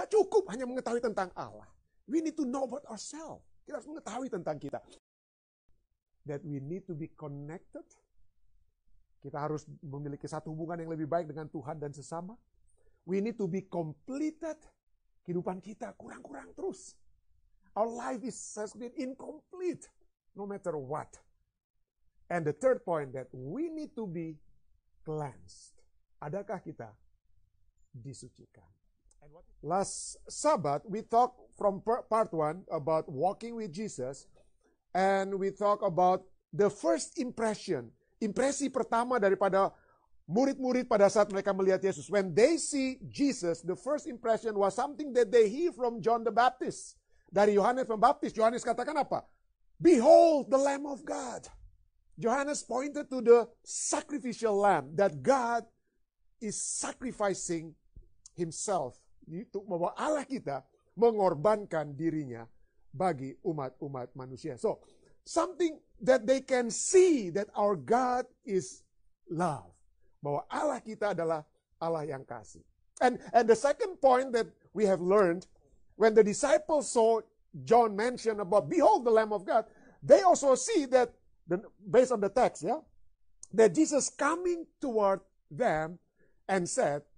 Tidak cukup hanya mengetahui tentang Allah. We need to know about ourselves. Kita harus mengetahui tentang kita. That we need to be connected. Kita harus memiliki satu hubungan yang lebih baik dengan Tuhan dan sesama. We need to be completed. Kehidupan kita kurang-kurang terus. Our life is has been incomplete, no matter what. And the third point that we need to be cleansed. Adakah kita disucikan? Last Sabbath, we talked from part one about walking with Jesus, and we talk about the first impression, impresi pertama daripada murid-murid pada saat mereka melihat Yesus. When they see Jesus, the first impression was something that they hear from John the Baptist. Dari Yohanes Pembaptis, Yohanes katakan apa? Behold the Lamb of God. Johannes pointed to the sacrificial lamb that God is sacrificing himself itu bahwa Allah kita mengorbankan dirinya bagi umat-umat manusia. So, something that they can see that our God is love. Bahwa Allah kita adalah Allah yang kasih. And and the second point that we have learned when the disciples saw John mention about behold the lamb of God, they also see that the, based on the text, yeah, that Jesus coming toward them and said,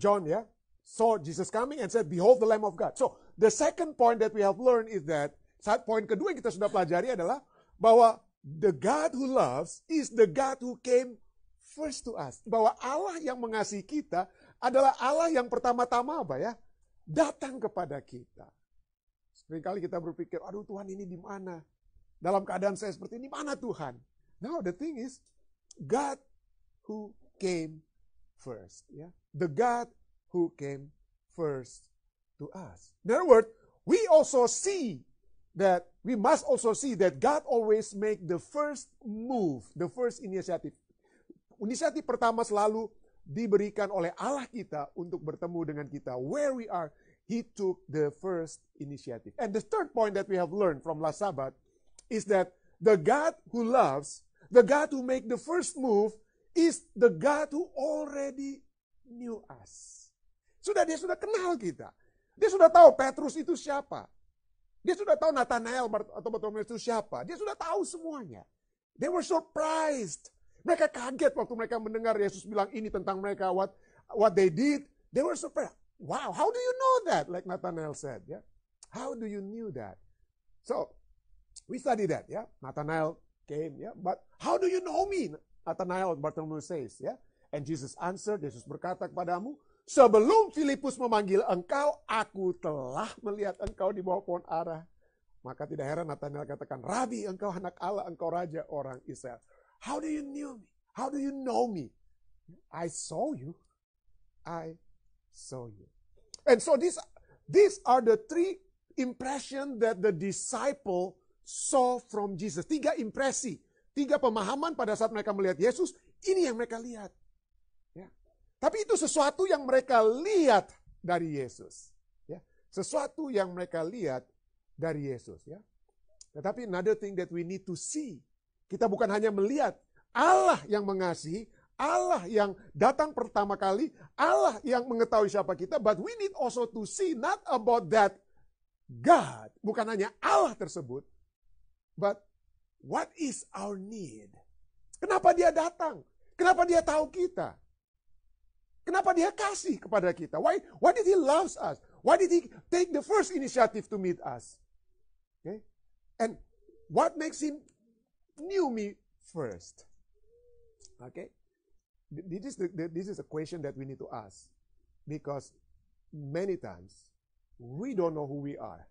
John, yeah, saw Jesus coming and said, Behold the Lamb of God. So, the second point that we have learned is that, saat poin kedua yang kita sudah pelajari adalah, bahwa the God who loves is the God who came first to us. Bahwa Allah yang mengasihi kita adalah Allah yang pertama-tama apa ya? Datang kepada kita. Seringkali kita berpikir, aduh Tuhan ini di mana? Dalam keadaan saya seperti ini, mana Tuhan? Now the thing is, God who came first. Yeah? The God who came first to us. In other words, we also see that we must also see that God always make the first move, the first initiative. Inisiatif pertama selalu diberikan oleh Allah kita untuk bertemu dengan kita. Where we are, He took the first initiative. And the third point that we have learned from last Sabbath is that the God who loves, the God who make the first move, is the God who already knew us. Sudah dia sudah kenal kita. Dia sudah tahu Petrus itu siapa. Dia sudah tahu Nathanael atau Bartolomeus itu siapa. Dia sudah tahu semuanya. They were surprised. Mereka kaget waktu mereka mendengar Yesus bilang ini tentang mereka what what they did. They were surprised. Wow, how do you know that? Like Nathanael said, yeah. How do you knew that? So, we study that, yeah. Nathanael came, yeah. But how do you know me? Nathanael Bartholomew says, yeah. And Jesus answered, Yesus berkata kepadamu, Sebelum Filipus memanggil engkau, aku telah melihat engkau di bawah pohon arah. Maka tidak heran Nathanael katakan, Rabi, engkau anak Allah, engkau raja orang Israel. How do you knew me? How do you know me? I saw you. I saw you. And so these, these are the three impression that the disciple saw from Jesus. Tiga impresi, tiga pemahaman pada saat mereka melihat Yesus, ini yang mereka lihat. Tapi itu sesuatu yang mereka lihat dari Yesus. Ya. Sesuatu yang mereka lihat dari Yesus. Ya. Tetapi another thing that we need to see. Kita bukan hanya melihat Allah yang mengasihi, Allah yang datang pertama kali, Allah yang mengetahui siapa kita, but we need also to see not about that God, bukan hanya Allah tersebut, but what is our need? Kenapa dia datang? Kenapa dia tahu kita? Kenapa dia kasih kepada kita? Why, why did he loves us? Why did he take the first initiative to meet us? Okay? And what makes him knew me first? Okay? This is, the, this is a question that we need to ask. Because many times, we don't know who we are.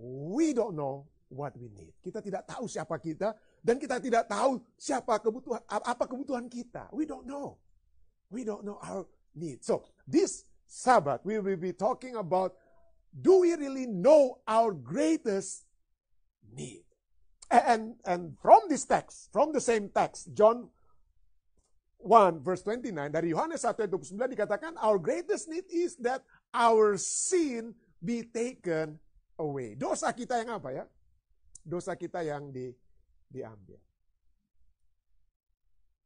We don't know what we need. Kita tidak tahu siapa kita, dan kita tidak tahu siapa kebutuhan, apa kebutuhan kita. We don't know. We don't know our need. So this Sabbath, we will be talking about do we really know our greatest need? And, and from this text, from the same text, John 1 verse 29, dari Yohanes 1:29 dikatakan, our greatest need is that our sin be taken away. Dosa kita yang apa ya? Dosa kita yang di, diambil.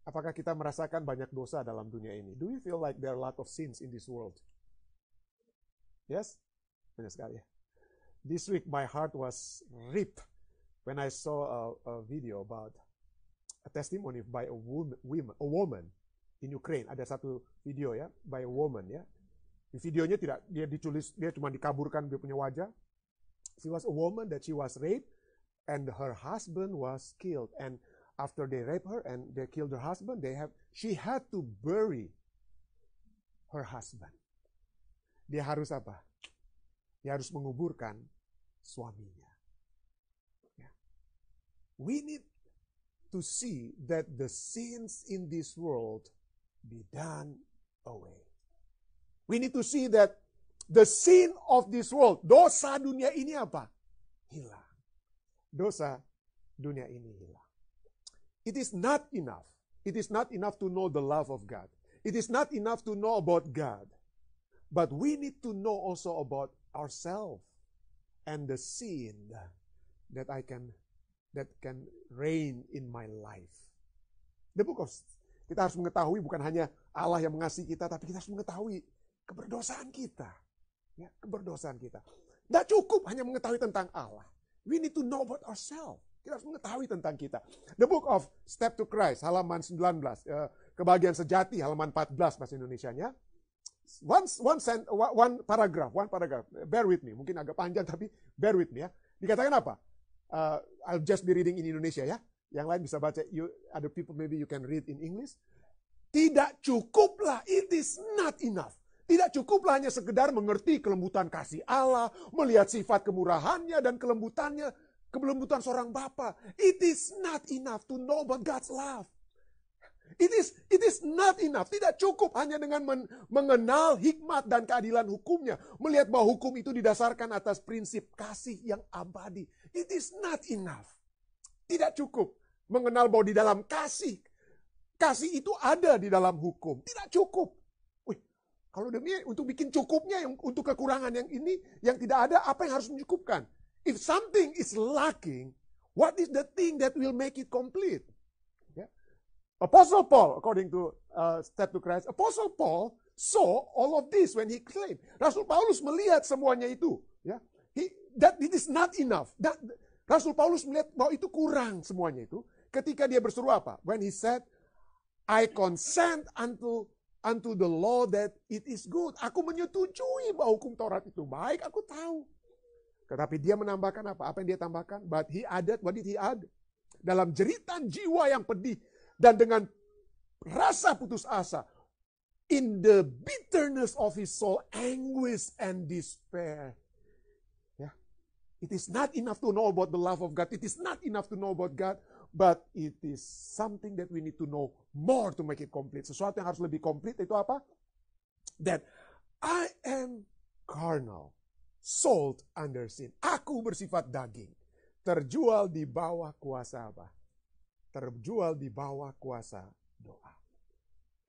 Apakah kita merasakan banyak dosa dalam dunia ini? Do you feel like there are a lot of sins in this world? Yes? Banyak sekali ya. This week my heart was ripped when I saw a, a video about a testimony by a woman, a woman in Ukraine. Ada satu video ya, by a woman ya. Di videonya tidak, dia ditulis, dia cuma dikaburkan dia punya wajah. She was a woman that she was raped and her husband was killed and after they raped her and they killed her husband, they have she had to bury her husband. Dia harus apa? Dia harus menguburkan suaminya. Yeah. We need to see that the sins in this world be done away. We need to see that the sin of this world, dosa dunia ini apa? Hilang. Dosa dunia ini hilang. It is not enough. It is not enough to know the love of God. It is not enough to know about God. But we need to know also about ourselves and the sin that I can that can reign in my life. The book of kita harus mengetahui bukan hanya Allah yang mengasihi kita, tapi kita harus mengetahui keberdosaan kita. Ya, keberdosaan kita. Tidak cukup hanya mengetahui tentang Allah. We need to know about ourselves. Kita harus mengetahui tentang kita. The Book of Step to Christ, halaman 19. Eh, kebahagiaan sejati, halaman 14 bahasa Indonesia-nya. One, one, sent, one paragraph, one paragraph. Bear with me. Mungkin agak panjang tapi bear with me ya. Dikatakan apa? Uh, I'll just be reading in Indonesia ya. Yang lain bisa baca, you, other people maybe you can read in English. Tidak cukuplah, it is not enough. Tidak cukuplah hanya sekedar mengerti kelembutan kasih Allah, melihat sifat kemurahannya dan kelembutannya, keberuntungan seorang bapa. It is not enough to know about God's love. It is, it is not enough. Tidak cukup hanya dengan men, mengenal hikmat dan keadilan hukumnya. Melihat bahwa hukum itu didasarkan atas prinsip kasih yang abadi. It is not enough. Tidak cukup mengenal bahwa di dalam kasih. Kasih itu ada di dalam hukum. Tidak cukup. Wih, kalau demi untuk bikin cukupnya yang untuk kekurangan yang ini yang tidak ada apa yang harus mencukupkan? If something is lacking, what is the thing that will make it complete? Yeah. Apostle Paul, according to uh, Step to Christ, Apostle Paul saw all of this when he claimed. Rasul Paulus melihat semuanya itu. Yeah. He, that it is not enough. That, Rasul Paulus melihat bahwa itu kurang semuanya itu. Ketika dia berseru apa? When he said, I consent unto unto the law that it is good. Aku menyetujui bahwa hukum Taurat itu baik, aku tahu. Tetapi dia menambahkan apa? Apa yang dia tambahkan? But he added, what did he add? Dalam jeritan jiwa yang pedih dan dengan rasa putus asa. In the bitterness of his soul, anguish and despair. Yeah. It is not enough to know about the love of God. It is not enough to know about God. But it is something that we need to know more to make it complete. Sesuatu yang harus lebih komplit itu apa? That I am carnal sold under sin. Aku bersifat daging. Terjual di bawah kuasa apa? Terjual di bawah kuasa doa.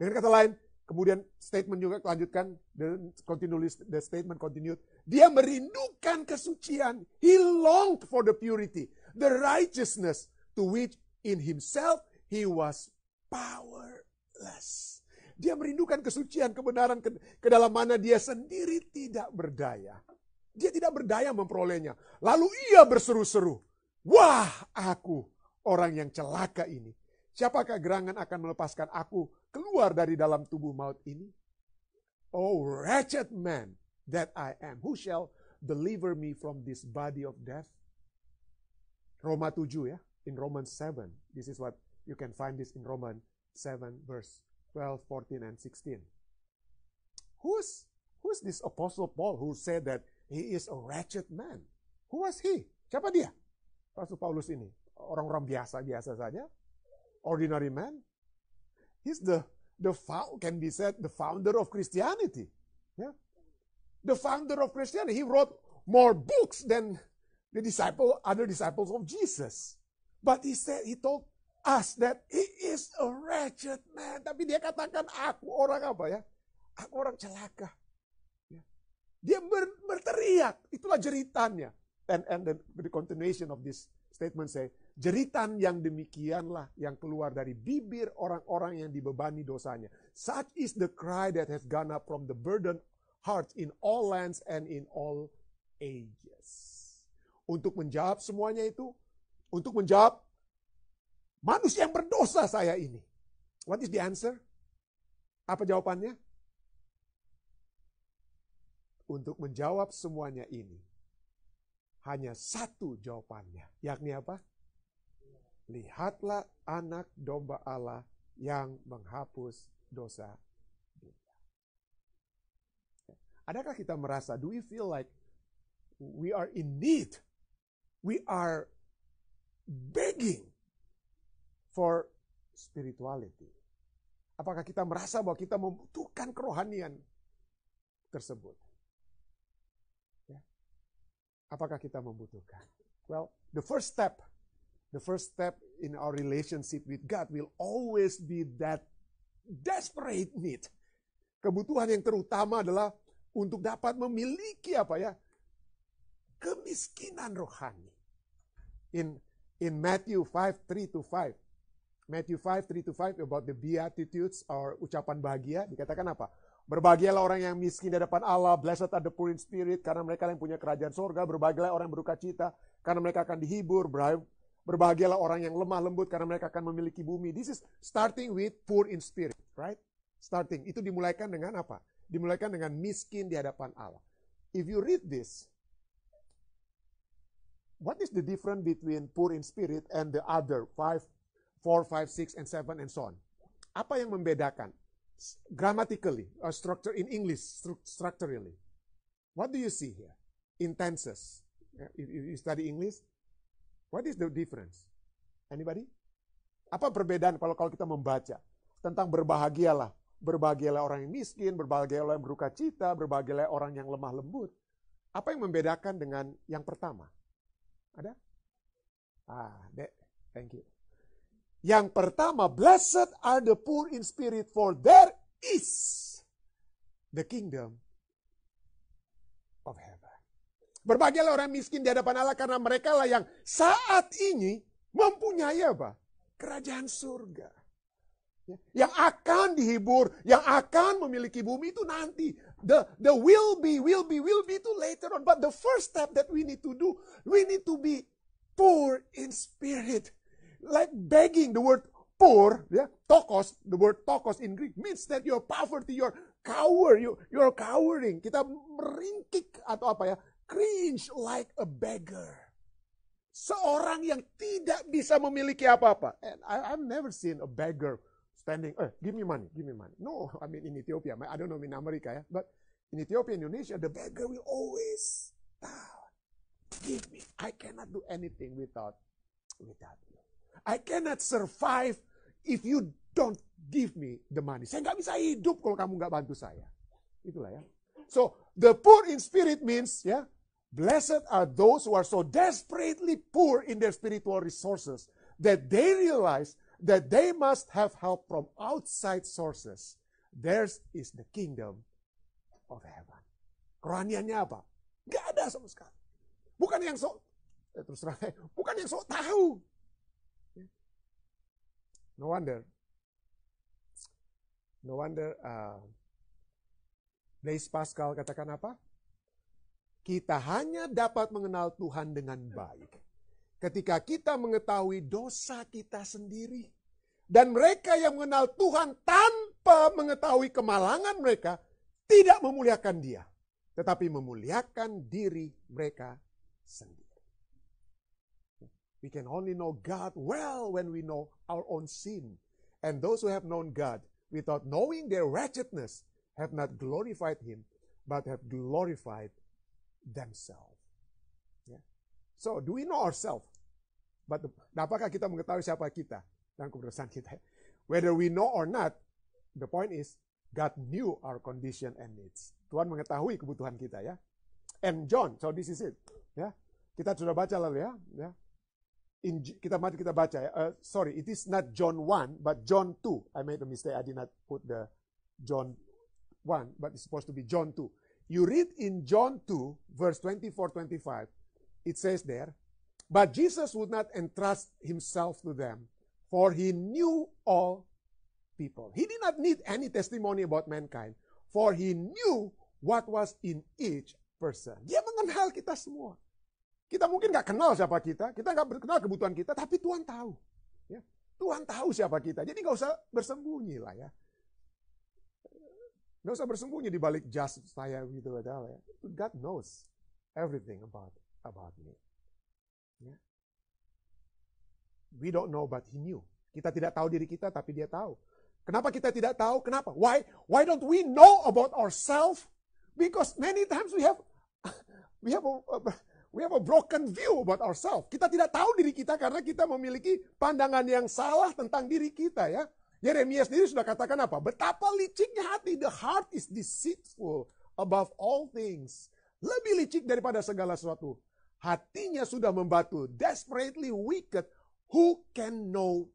Dengan kata lain, kemudian statement juga lanjutkan, the, continue, the statement continued. Dia merindukan kesucian. He longed for the purity, the righteousness to which in himself he was powerless. Dia merindukan kesucian, kebenaran ke, ke dalam mana dia sendiri tidak berdaya. Dia tidak berdaya memperolehnya. Lalu ia berseru-seru, Wah, aku orang yang celaka ini. Siapakah gerangan akan melepaskan aku keluar dari dalam tubuh maut ini? Oh, wretched man that I am, who shall deliver me from this body of death? Roma 7 ya, in Romans 7. This is what you can find this in Romans 7 verse 12, 14 and 16. Who's who's this apostle Paul who said that He is a wretched man. Who was he? Siapa dia? Rasul Paulus ini. Orang-orang biasa-biasa saja. Ordinary man. He's the, the can be said, the founder of Christianity. Yeah? The founder of Christianity. He wrote more books than the disciple, other disciples of Jesus. But he said, he told us that he is a wretched man. Tapi dia katakan, aku orang apa ya? Aku orang celaka. Dia ber, berteriak. Itulah jeritannya. And, and the, the continuation of this statement say, jeritan yang demikianlah yang keluar dari bibir orang-orang yang dibebani dosanya. Such is the cry that has gone up from the burden heart in all lands and in all ages. Untuk menjawab semuanya itu, untuk menjawab manusia yang berdosa saya ini. What is the answer? Apa jawabannya? Untuk menjawab semuanya ini, hanya satu jawabannya, yakni apa? Lihatlah anak domba Allah yang menghapus dosa dunia. Adakah kita merasa, do we feel like we are in need? We are begging for spirituality. Apakah kita merasa bahwa kita membutuhkan kerohanian tersebut? Apakah kita membutuhkan? Well, the first step, the first step in our relationship with God will always be that desperate need. Kebutuhan yang terutama adalah untuk dapat memiliki apa ya? kemiskinan rohani. In in Matthew 53 to 5. Matthew 53 to 5 about the Beatitudes or ucapan bahagia dikatakan apa? Berbahagialah orang yang miskin di hadapan Allah, blessed are the poor in spirit, karena mereka yang punya kerajaan sorga. Berbahagialah orang yang berduka cita, karena mereka akan dihibur. Berbahagialah orang yang lemah lembut, karena mereka akan memiliki bumi. This is starting with poor in spirit, right? Starting. Itu dimulaikan dengan apa? Dimulaikan dengan miskin di hadapan Allah. If you read this, what is the difference between poor in spirit and the other five, four, five, six, and seven, and so on? Apa yang membedakan? grammatically or uh, structure in English stru structurally. What do you see here Intenses. tenses? If you study English, what is the difference? Anybody? Apa perbedaan kalau kalau kita membaca tentang berbahagialah, berbahagialah orang yang miskin, berbahagialah yang berduka cita, berbahagialah orang yang lemah lembut. Apa yang membedakan dengan yang pertama? Ada? Ah, Dek, thank you. Yang pertama, blessed are the poor in spirit, for there is the kingdom of heaven. Berbahagialah orang miskin di hadapan Allah karena mereka lah yang saat ini mempunyai apa? Kerajaan surga. Ya, yang akan dihibur, yang akan memiliki bumi itu nanti. The, the will be, will be, will be itu later on. But the first step that we need to do, we need to be poor in spirit like begging. The word poor, yeah, tokos, the word tokos in Greek means that your poverty, your cower, you, you're cowering. Kita meringkik atau apa ya, cringe like a beggar. Seorang yang tidak bisa memiliki apa-apa. And I, I've never seen a beggar standing, eh, give me money, give me money. No, I mean in Ethiopia, I don't know in America ya, but in Ethiopia, Indonesia, the beggar will always, ah, give me, I cannot do anything without, without I cannot survive if you don't give me the money. Saya nggak bisa hidup kalau kamu nggak bantu saya. Itulah ya. So the poor in spirit means ya, yeah, blessed are those who are so desperately poor in their spiritual resources that they realize that they must have help from outside sources. Theirs is the kingdom of heaven. Keraniannya apa? Gak ada sama sekali. Bukan yang sok, eh, terus terang, eh, bukan yang sok tahu. No wonder. No wonder uh, Blaise Pascal katakan apa? Kita hanya dapat mengenal Tuhan dengan baik ketika kita mengetahui dosa kita sendiri. Dan mereka yang mengenal Tuhan tanpa mengetahui kemalangan mereka tidak memuliakan dia. Tetapi memuliakan diri mereka sendiri. We can only know God well when we know our own sin. And those who have known God without knowing their wretchedness have not glorified Him, but have glorified themselves. Yeah. So, do we know ourselves? But apakah kita mengetahui siapa kita dan kebenaran kita? Whether we know or not, the point is God knew our condition and needs. Tuhan mengetahui kebutuhan kita ya. And John, so this is it. Ya. Kita sudah baca lalu ya. ya. in kita mari kita baca eh, Uh, sorry, it is not John 1 but John 2. I made a mistake. I did not put the John 1 but it's supposed to be John 2. You read in John 2 verse 24 25. It says there, but Jesus would not entrust himself to them, for he knew all people. He did not need any testimony about mankind, for he knew what was in each person. Dia mengenal kita semua. Kita mungkin nggak kenal siapa kita, kita nggak kenal kebutuhan kita, tapi Tuhan tahu. Ya. Tuhan tahu siapa kita, jadi nggak usah bersembunyi lah ya. Nggak usah bersembunyi di balik jas saya gitu padahal ya. God knows everything about about me. Ya. We don't know, but He knew. Kita tidak tahu diri kita, tapi Dia tahu. Kenapa kita tidak tahu? Kenapa? Why? Why don't we know about ourselves? Because many times we have we have a, uh, a, We have a broken view about ourselves. Kita tidak tahu diri kita karena kita memiliki pandangan yang salah tentang diri kita ya. Yeremia sendiri sudah katakan apa? Betapa liciknya hati. The heart is deceitful above all things. Lebih licik daripada segala sesuatu. Hatinya sudah membatu. Desperately wicked. Who can know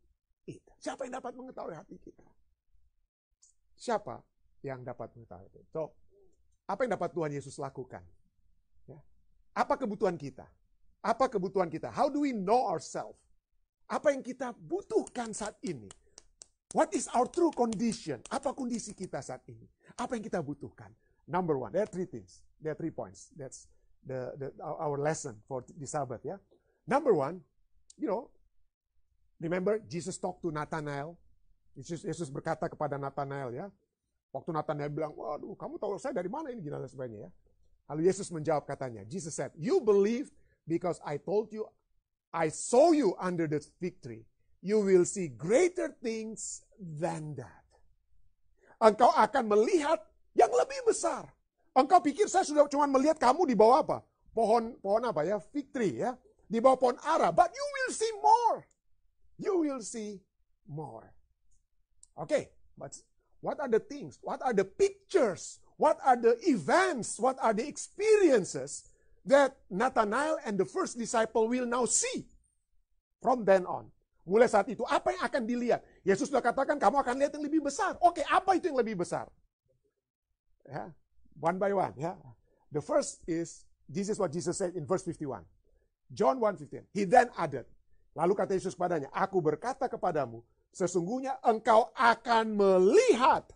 it? Siapa yang dapat mengetahui hati kita? Siapa yang dapat mengetahui itu? So, apa yang dapat Tuhan Yesus lakukan? Apa kebutuhan kita? Apa kebutuhan kita? How do we know ourselves? Apa yang kita butuhkan saat ini? What is our true condition? Apa kondisi kita saat ini? Apa yang kita butuhkan? Number one, there are three things. There are three points. That's the, the our lesson for the Sabbath. Yeah. Number one, you know, remember Jesus talked to Nathanael. Yesus, Yesus berkata kepada Nathanael ya. Waktu Nathanael bilang, waduh kamu tahu saya dari mana ini gila dan sebagainya ya. Lalu Yesus menjawab katanya, Jesus said, You believe because I told you, I saw you under the fig tree. You will see greater things than that. Engkau akan melihat yang lebih besar. Engkau pikir saya sudah cuma melihat kamu di bawah apa? Pohon pohon apa ya? Fig tree ya. Di bawah pohon ara. But you will see more. You will see more. Oke, okay, but what are the things? What are the pictures? what are the events, what are the experiences that Nathanael and the first disciple will now see from then on. Mulai saat itu, apa yang akan dilihat? Yesus sudah katakan, kamu akan lihat yang lebih besar. Oke, apa itu yang lebih besar? Ya, one by one. Yeah. The first is, this is what Jesus said in verse 51. John 1.15. He then added, lalu kata Yesus padanya, aku berkata kepadamu, sesungguhnya engkau akan melihat,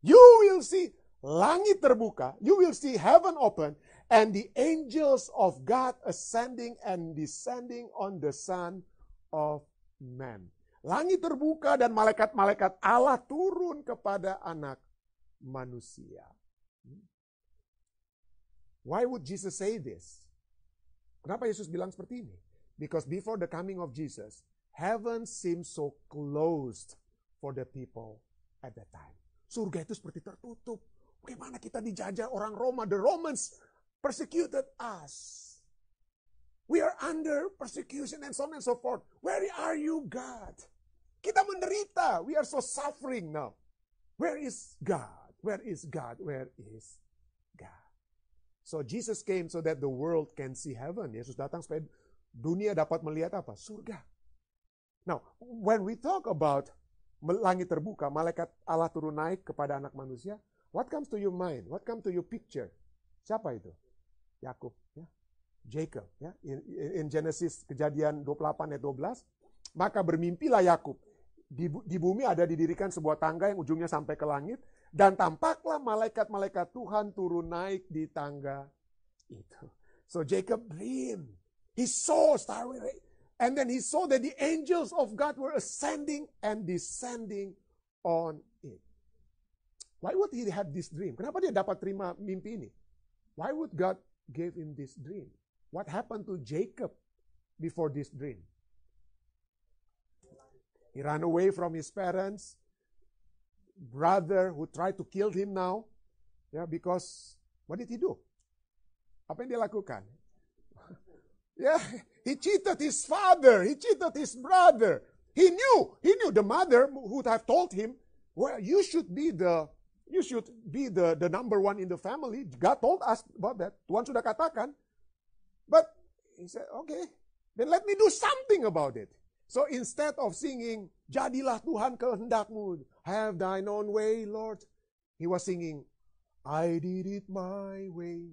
you will see langit terbuka, you will see heaven open and the angels of God ascending and descending on the son of man. Langit terbuka dan malaikat-malaikat Allah turun kepada anak manusia. Hmm. Why would Jesus say this? Kenapa Yesus bilang seperti ini? Because before the coming of Jesus, heaven seemed so closed for the people at that time. Surga itu seperti tertutup Bagaimana kita dijajah orang Roma? The Romans persecuted us. We are under persecution and so on and so forth. Where are you, God? Kita menderita. We are so suffering now. Where is God? Where is God? Where is God? So Jesus came so that the world can see heaven. Yesus datang supaya dunia dapat melihat apa? Surga. Now, when we talk about langit terbuka, malaikat Allah turun naik kepada anak manusia, What comes to your mind? What comes to your picture? Siapa itu? Yakub, ya. Jacob, ya. In, in Genesis kejadian 28 ayat 12, maka bermimpilah Yakub. Di, di bumi ada didirikan sebuah tangga yang ujungnya sampai ke langit dan tampaklah malaikat-malaikat Tuhan turun naik di tangga itu. So Jacob dream. He saw star and then he saw that the angels of God were ascending and descending on Why would he have this dream? Kenapa dia dapat terima mimpi ini? Why would God give him this dream? What happened to Jacob before this dream? He ran away from his parents, brother who tried to kill him now. Yeah, because what did he do? Apa yang dia lakukan? yeah, he cheated his father. He cheated his brother. He knew. He knew the mother would have told him, well, you should be the You should be the, the number one in the family. God told us about that. Tuhan sudah katakan. But he said, okay, then let me do something about it. So instead of singing, jadilah Tuhan kehendakmu. Have thine own way, Lord. He was singing, I did it my way.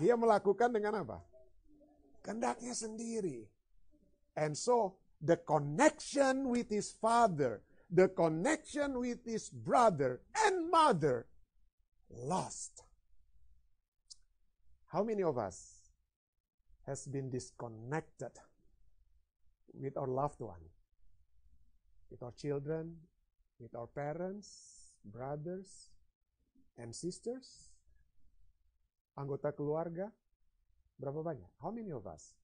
Dia melakukan dengan apa? Kendaknya sendiri. And so the connection with his father the connection with his brother and mother lost. How many of us has been disconnected with our loved one, with our children, with our parents, brothers, and sisters, anggota keluarga, berapa banyak? How many of us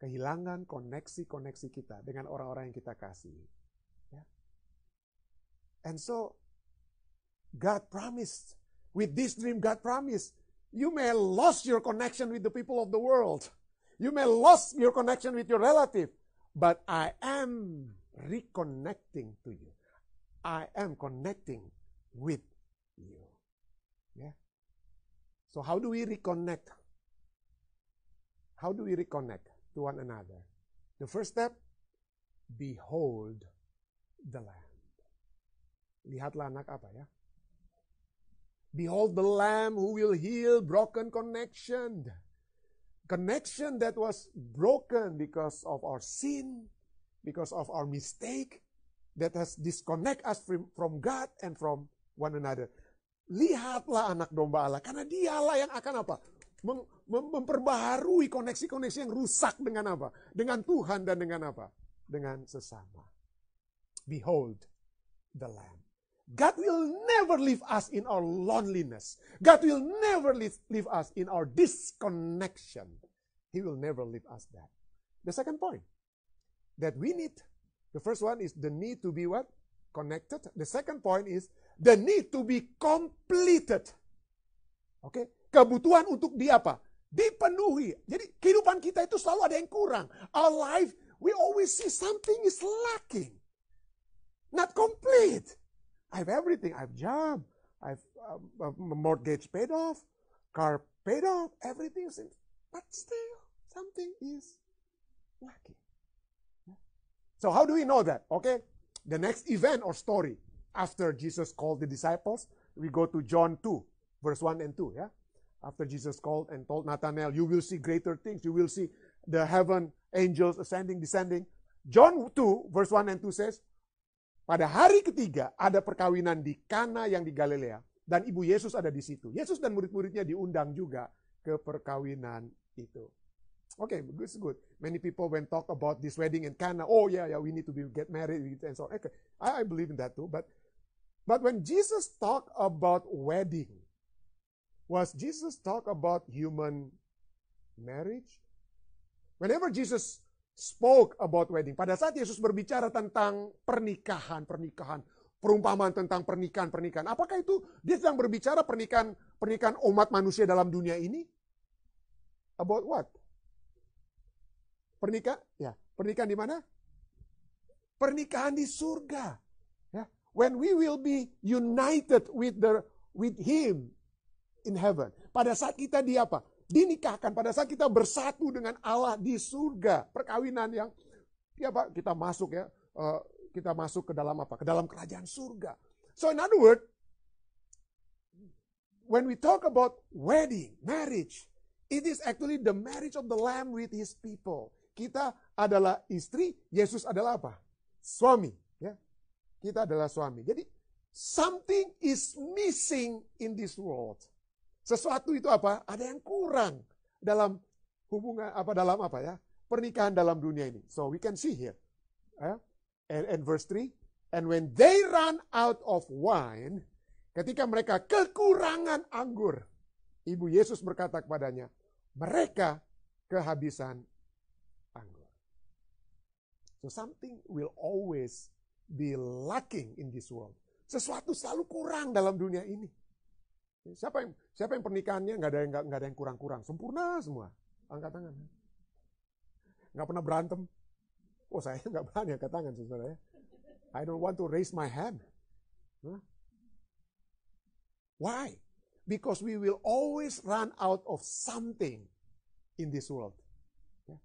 kehilangan koneksi-koneksi kita dengan orang-orang yang kita kasihi? And so, God promised, with this dream, God promised, you may lose your connection with the people of the world. You may lose your connection with your relative, but I am reconnecting to you. I am connecting with you. Yeah. So how do we reconnect? How do we reconnect to one another? The first step, behold the Lamb. Lihatlah anak apa ya? Behold the lamb who will heal broken connection. Connection that was broken because of our sin, because of our mistake, that has disconnect us from, from God and from one another. Lihatlah anak domba Allah, karena dialah yang akan apa? Mem, mem, memperbaharui koneksi-koneksi yang rusak dengan apa? Dengan Tuhan dan dengan apa? Dengan sesama. Behold the Lamb. God will never leave us in our loneliness. God will never leave, leave us in our disconnection. He will never leave us that. The second point that we need, the first one is the need to be what? Connected. The second point is the need to be completed. Oke, okay? kebutuhan untuk dia apa? Dipenuhi. Jadi kehidupan kita itu selalu ada yang kurang. Our life, we always see something is lacking. Not complete. I have everything. I have job. I have um, um mortgage paid off, car paid off, everything seems, but still something is lacking. Yeah. So how do we know that? Okay. The next event or story after Jesus called the disciples, we go to John 2, verse 1 and 2. Yeah. After Jesus called and told Nathanael, you will see greater things. You will see the heaven angels ascending, descending. John 2, verse 1 and 2 says, Pada hari ketiga ada perkawinan di Kana yang di Galilea dan ibu Yesus ada di situ. Yesus dan murid-muridnya diundang juga ke perkawinan itu. Oke, okay, good, good. Many people when talk about this wedding in Cana, oh yeah, yeah, we need to be get married and so on. Okay, I, I believe in that too. But but when Jesus talk about wedding, was Jesus talk about human marriage? Whenever Jesus spoke about wedding. Pada saat Yesus berbicara tentang pernikahan, pernikahan, perumpamaan tentang pernikahan, pernikahan. Apakah itu dia sedang berbicara pernikahan pernikahan umat manusia dalam dunia ini? About what? Pernikahan? Ya, pernikahan di mana? Pernikahan di surga. Ya. When we will be united with the with him in heaven. Pada saat kita di apa? dinikahkan pada saat kita bersatu dengan Allah di surga perkawinan yang ya pak kita masuk ya eh, kita masuk ke dalam apa ke dalam kerajaan surga so in other word when we talk about wedding marriage it is actually the marriage of the lamb with his people kita adalah istri Yesus adalah apa suami ya kita adalah suami jadi something is missing in this world sesuatu itu apa? Ada yang kurang dalam hubungan apa dalam apa ya? Pernikahan dalam dunia ini. So we can see here. Eh? And, and verse 3, and when they run out of wine, ketika mereka kekurangan anggur, Ibu Yesus berkata kepadanya, mereka kehabisan anggur. So something will always be lacking in this world. Sesuatu selalu kurang dalam dunia ini. Siapa yang siapa yang pernikahannya nggak ada yang nggak ada yang kurang-kurang, sempurna semua. Angkat tangan. Nggak pernah berantem. Oh saya nggak berani angkat tangan sebenarnya I don't want to raise my hand. Huh? Why? Because we will always run out of something in this world. Yeah?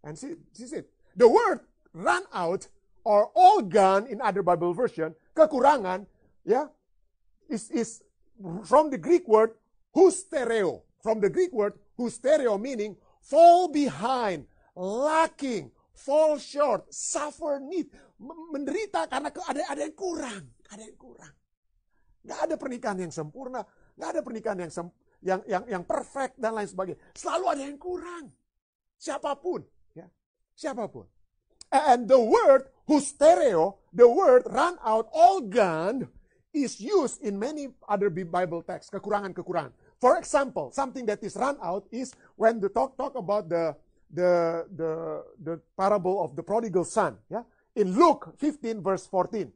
And see, this is it. The word run out or all gone in other Bible version, kekurangan, ya, yeah, is is from the Greek word hustereo, from the Greek word hustereo, meaning fall behind, lacking, fall short, suffer need, menderita karena ada ada yang kurang, ada yang kurang. Gak ada pernikahan yang sempurna, gak ada pernikahan yang sem, yang yang yang perfect dan lain sebagainya. Selalu ada yang kurang. Siapapun, ya. Siapapun. And the word hustereo, the word run out, all gone, is used in many other Bible texts, kekurangan-kekurangan. For example, something that is run out is when the talk talk about the the the the parable of the prodigal son, yeah? In Luke 15 verse 14.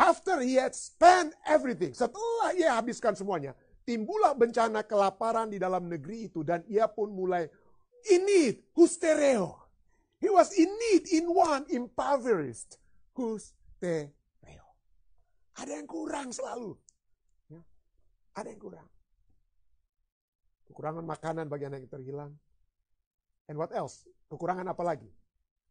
After he had spent everything, setelah oh, ia habiskan semuanya, timbullah bencana kelaparan di dalam negeri itu dan ia pun mulai in need, hustereo. He was in need, in one, impoverished, hustereo. Ada yang kurang selalu. Ya. Ada yang kurang. Kekurangan makanan bagi anak yang terhilang. And what else? Kekurangan apa lagi?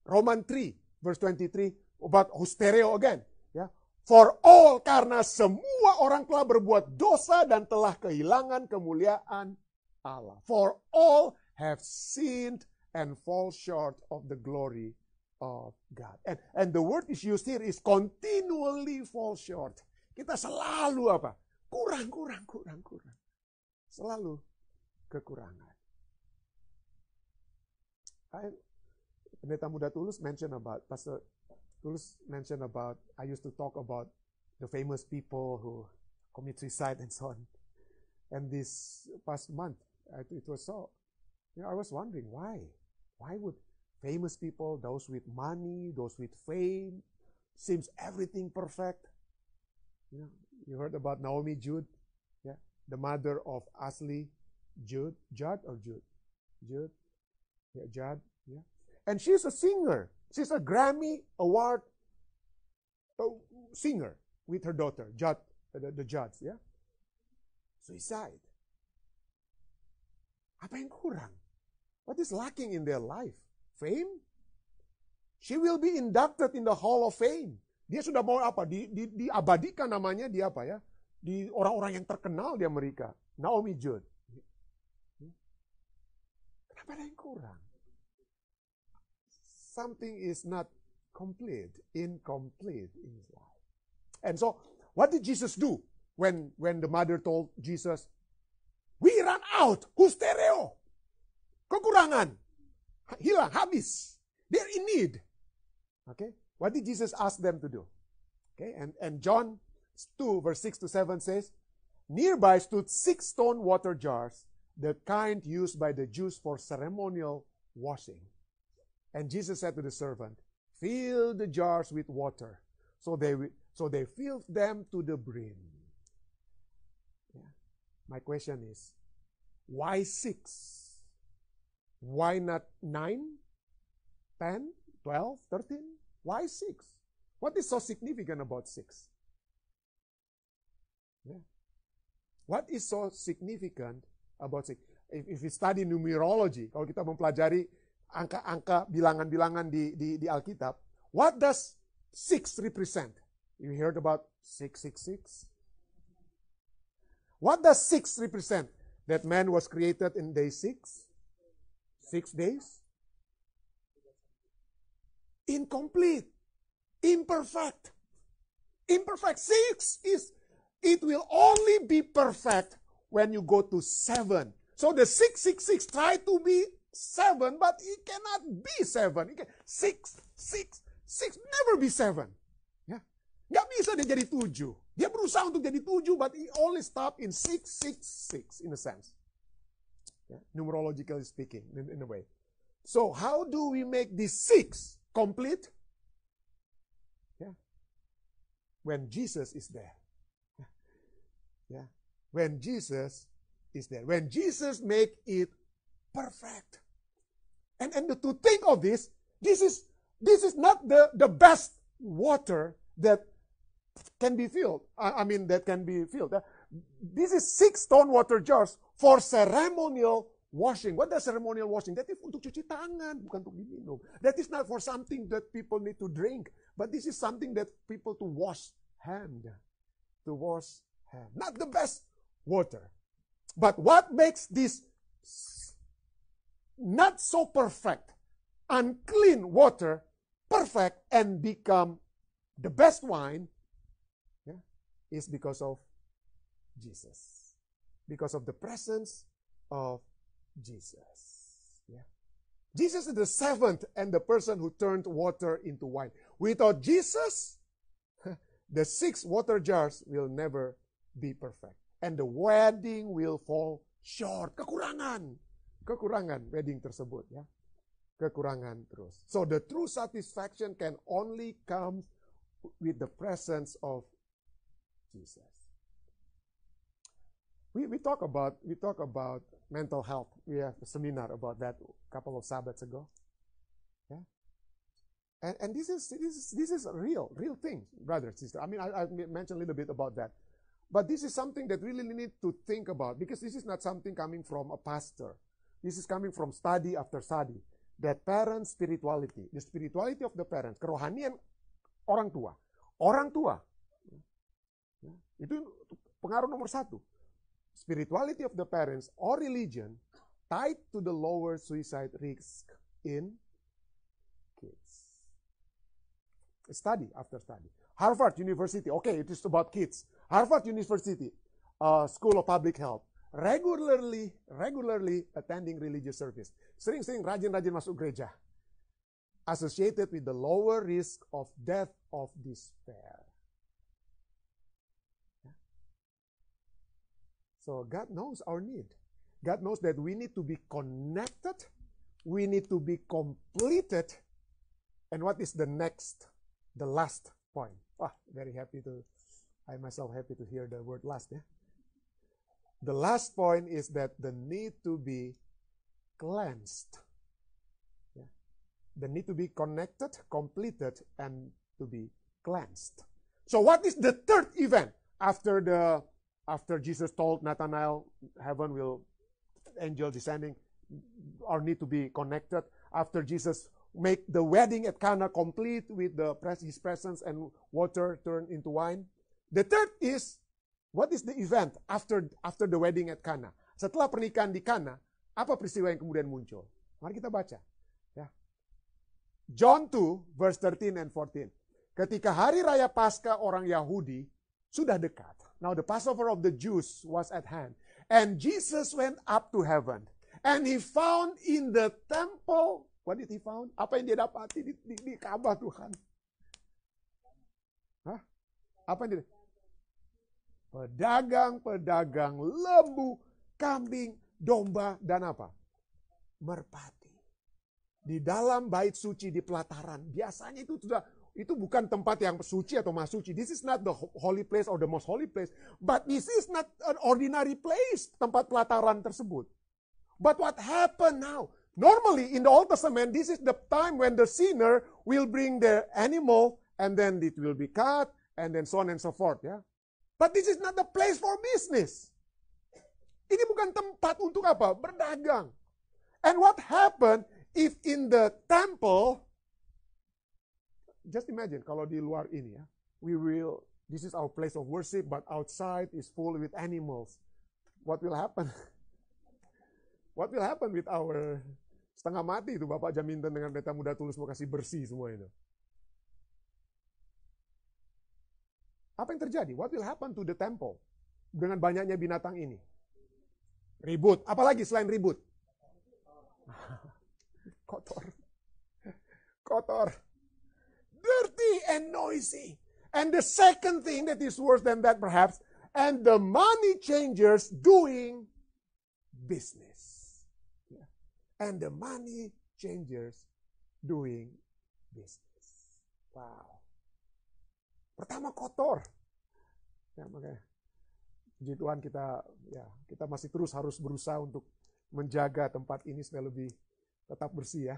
Roman 3 verse 23 about hustereo again. Ya. For all karena semua orang telah berbuat dosa dan telah kehilangan kemuliaan Allah. For all have sinned and fall short of the glory of God. And, and the word is used here is continually fall short. Kita selalu apa? Kurang, kurang, kurang, kurang. Selalu kekurangan. I, Pendeta Muda Tulus mentioned about, Pastor Tulus mentioned about, I used to talk about the famous people who commit suicide and so on. And this past month, it was so, you know, I was wondering why? Why would famous people, those with money, those with fame. Seems everything perfect. You know, you heard about Naomi Jude, yeah, the mother of Ashley Jude, Judd or Jude, Jude, yeah, Judd, yeah. And she's a singer. She's a Grammy Award uh, singer with her daughter, Judd, uh, the, the yeah. Suicide. Apa yang kurang? What is lacking in their life? Fame. She will be inducted in the Hall of Fame. Dia sudah mau apa? Di, di, diabadikan namanya dia apa ya? Di orang-orang yang terkenal di Amerika. Naomi Judd. Kenapa ada yang kurang? Something is not complete, incomplete in his life. And so, what did Jesus do when, when the mother told Jesus, We run out, hysteria, Kekurangan. Hilang, habis. They're in need. Okay? What did Jesus ask them to do? Okay? And, and John 2, verse 6 to 7 says, Nearby stood six stone water jars, the kind used by the Jews for ceremonial washing. And Jesus said to the servant, Fill the jars with water. So they, so they filled them to the brim. Yeah. My question is, why six? Why not 9, 10, 12, 13? Why 6? What is so significant about 6? Yeah. What is so significant about 6? If, if we study numerology, kalau kita mempelajari angka-angka bilangan-bilangan di, di, di Alkitab, what does 6 represent? You heard about 666? What does 6 represent? That man was created in day 6. Six days? Incomplete. Imperfect. Imperfect. Six is, it will only be perfect when you go to seven. So the 666 try to be seven, but it cannot be seven. It can, six, six, six, never be seven. Yeah, Gak bisa dia jadi tujuh. Dia berusaha untuk jadi tujuh, but he only stop in six, six, six in a sense yeah, numerologically speaking, in, in a way. So how do we make these six complete? Yeah. When Jesus is there. Yeah. When Jesus is there. When Jesus make it perfect. And and to think of this, this is this is not the, the best water that can be filled. I, I mean that can be filled. This is six stone water jars for ceremonial washing. What does ceremonial washing? That is untuk cuci tangan, bukan untuk diminum. That is not for something that people need to drink, but this is something that people to wash hand, to wash hand. Not the best water. But what makes this not so perfect, unclean water perfect and become the best wine yeah, is because of Jesus because of the presence of Jesus. Yeah. Jesus is the seventh and the person who turned water into wine. Without Jesus, the six water jars will never be perfect. And the wedding will fall short. Kekurangan. Kekurangan wedding tersebut yeah, Kekurangan terus. So the true satisfaction can only come with the presence of Jesus. we, we talk about we talk about mental health. We have a seminar about that a couple of Sabbaths ago. Yeah. And, and this is this is this is a real real thing, brother, sister. I mean, I, I mentioned a little bit about that, but this is something that really need to think about because this is not something coming from a pastor. This is coming from study after study. That parent spirituality, the spirituality of the parents, kerohanian orang tua, orang tua. Ya. Itu pengaruh nomor satu. spirituality of the parents or religion tied to the lower suicide risk in kids. Study after study. Harvard University, okay, it is about kids. Harvard University, uh, School of Public Health, regularly, regularly attending religious service. Sering-sering rajin-rajin masuk gereja. Associated with the lower risk of death of despair. So God knows our need. God knows that we need to be connected, we need to be completed. And what is the next, the last point? Ah, very happy to, I myself happy to hear the word last. Yeah? The last point is that the need to be cleansed. Yeah? The need to be connected, completed, and to be cleansed. So, what is the third event after the after Jesus told Nathanael, heaven will, angel descending, or need to be connected. After Jesus make the wedding at Cana complete with the pres- his presence and water turned into wine. The third is, what is the event after after the wedding at Cana? Setelah pernikahan di Cana, apa peristiwa yang kemudian muncul? Mari kita baca. Ya. John 2, verse 13 and 14. Ketika hari raya Paskah orang Yahudi sudah dekat Now the Passover of the Jews was at hand. And Jesus went up to heaven. And he found in the temple, what did he found? Apa yang dia dapat di, di, di Ka'bah Tuhan? Hah? Apa yang dia? Pedagang-pedagang lembu, kambing, domba, dan apa? Merpati. Di dalam bait suci di pelataran, biasanya itu sudah itu bukan tempat yang suci atau masuci. This is not the holy place or the most holy place. But this is not an ordinary place, tempat pelataran tersebut. But what happened now? Normally in the Old Testament, this is the time when the sinner will bring their animal and then it will be cut and then so on and so forth. Ya. Yeah? But this is not the place for business. Ini bukan tempat untuk apa? Berdagang. And what happened if in the temple just imagine kalau di luar ini ya, we will, this is our place of worship, but outside is full with animals. What will happen? What will happen with our setengah mati itu Bapak Jaminten dengan Pendeta Muda Tulus mau kasih bersih semua itu. Apa yang terjadi? What will happen to the temple dengan banyaknya binatang ini? Ribut. Apalagi selain ribut? Kotor. Kotor and noisy. And the second thing that is worse than that, perhaps, and the money changers doing business. Yeah. And the money changers doing business. Wow. Pertama kotor. Ya, makanya puji Tuhan kita ya kita masih terus harus berusaha untuk menjaga tempat ini supaya lebih tetap bersih ya.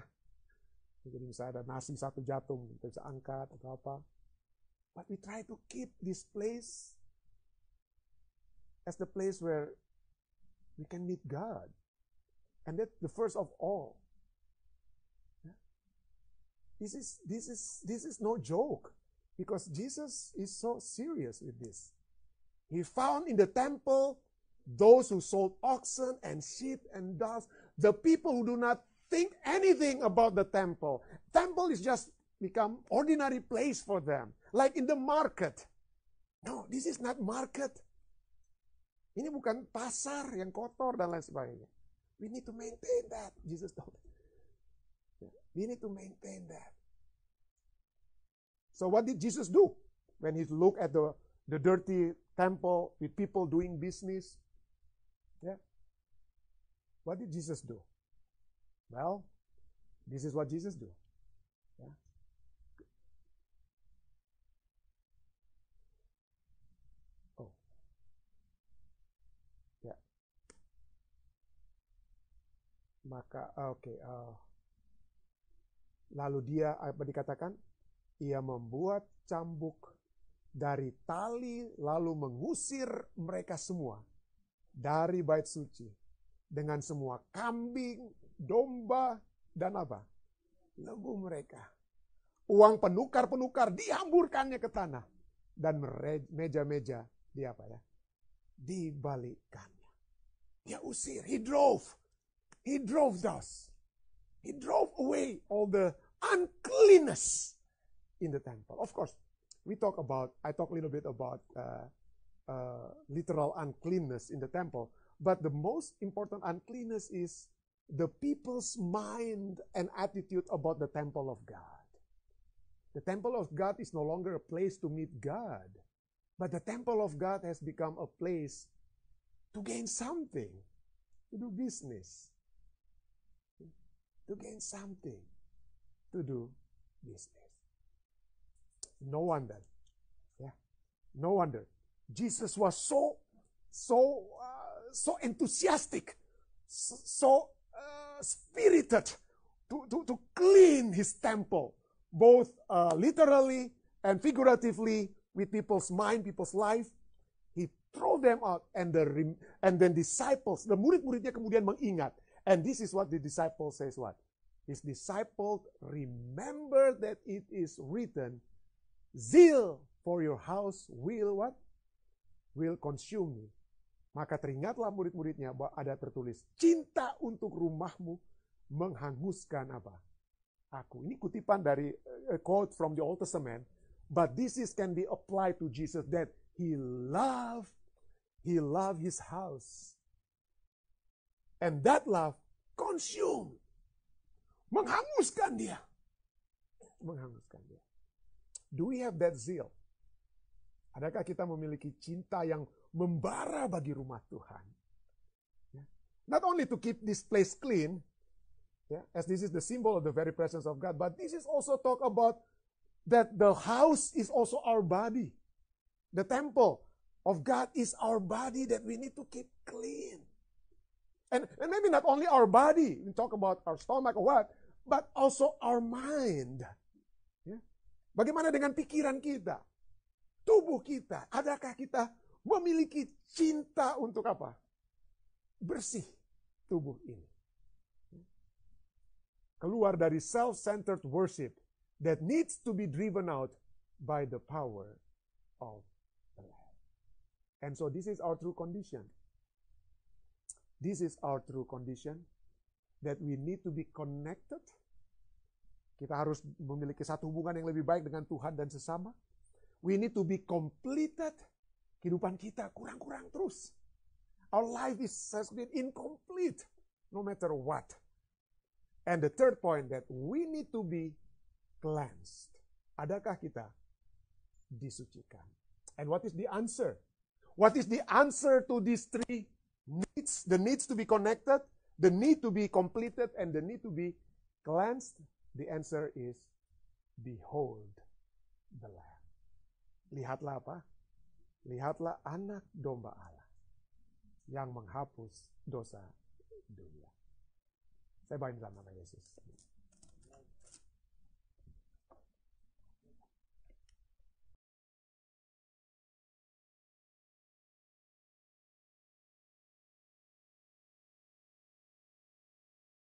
Mungkin bisa ada nasi satu jatuh, mungkin bisa angkat atau apa. But we try to keep this place as the place where we can meet God. And that's the first of all. Yeah? This is, this is, this is no joke because Jesus is so serious with this. He found in the temple those who sold oxen and sheep and doves, the people who do not think anything about the temple. Temple is just become ordinary place for them, like in the market. No, this is not market. Ini bukan pasar yang kotor dan lain sebagainya. We need to maintain that. Jesus told We need to maintain that. So what did Jesus do when he looked at the, the dirty temple with people doing business? Yeah. What did Jesus do? Well, this is what Jesus do. Oh. Yeah. Maka ah, oke. Okay, uh, lalu dia apa dikatakan? Ia membuat cambuk dari tali lalu mengusir mereka semua dari bait suci dengan semua kambing domba dan apa? Lembu mereka. Uang penukar-penukar dihamburkannya ke tanah. Dan meja-meja di apa ya? Dibalikkannya. Dia usir. He drove. He drove us He drove away all the uncleanness in the temple. Of course, we talk about, I talk a little bit about uh, uh, literal uncleanness in the temple. But the most important uncleanness is the people's mind and attitude about the temple of God. The temple of God is no longer a place to meet God, but the temple of God has become a place to gain something, to do business, to gain something, to do business. No wonder. Yeah. No wonder. Jesus was so, so, uh, so enthusiastic, so, so spirited to, to, to clean his temple, both uh, literally and figuratively with people's mind, people's life. He threw them out and the and then disciples, the murid-muridnya kemudian mengingat. And this is what the disciple says what? His disciple remember that it is written, zeal for your house will what? Will consume you. Maka teringatlah murid-muridnya bahwa ada tertulis, cinta untuk rumahmu menghanguskan apa? Aku. Ini kutipan dari a eh, quote from the Old Testament. But this is can be applied to Jesus that he loved, he loved his house. And that love consumed. Menghanguskan dia. Menghanguskan dia. Do we have that zeal? Adakah kita memiliki cinta yang membara bagi rumah Tuhan. Ya. Not only to keep this place clean, yeah, as this is the symbol of the very presence of God, but this is also talk about that the house is also our body. The temple of God is our body that we need to keep clean. And, and maybe not only our body, we talk about our stomach or what, but also our mind. Yeah. Bagaimana dengan pikiran kita? Tubuh kita, adakah kita memiliki cinta untuk apa? Bersih tubuh ini. Keluar dari self-centered worship that needs to be driven out by the power of the Lamb. And so this is our true condition. This is our true condition that we need to be connected. Kita harus memiliki satu hubungan yang lebih baik dengan Tuhan dan sesama. We need to be completed Kehidupan kita kurang-kurang terus. Our life is has been incomplete, no matter what. And the third point that we need to be cleansed. Adakah kita disucikan? And what is the answer? What is the answer to these three needs? The needs to be connected, the need to be completed, and the need to be cleansed. The answer is behold the Lamb. Lihatlah apa? lihatlah anak domba Allah yang menghapus dosa dunia. Saya bawa dalam nama Yesus.